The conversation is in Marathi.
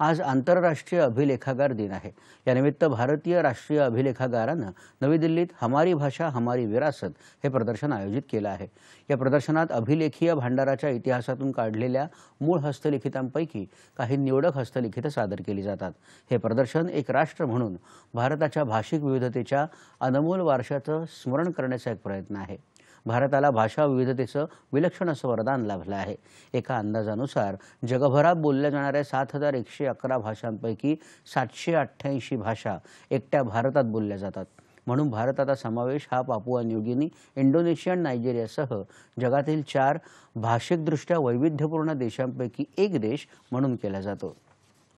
आज आंतरराष्ट्रीय अभिलेखागार दिन आहे यानिमित्त भारतीय राष्ट्रीय अभिलेखागारानं नवी दिल्लीत हमारी भाषा हमारी विरासत हे प्रदर्शन आयोजित केलं आहे या प्रदर्शनात अभिलेखीय भांडाराच्या इतिहासातून काढलेल्या मूळ हस्तलिखितांपैकी काही निवडक हस्तलिखितं सादर केली जातात हे प्रदर्शन एक राष्ट्र म्हणून भारताच्या भाषिक विविधतेच्या अनमोल वारशाचं स्मरण करण्याचा एक प्रयत्न आहे भारताला भाषा विविधतेचं विलक्षण असं वरदान लाभलं आहे एका अंदाजानुसार जगभरात बोलल्या जाणाऱ्या सात हजार एकशे अकरा भाषांपैकी सातशे अठ्ठ्याऐंशी भाषा एकट्या भारतात बोलल्या जातात म्हणून भारताचा समावेश हा पापुआ न्यूगिनी इंडोनेशियन नायजेरियासह जगातील चार भाषिकदृष्ट्या वैविध्यपूर्ण देशांपैकी एक देश म्हणून केला जातो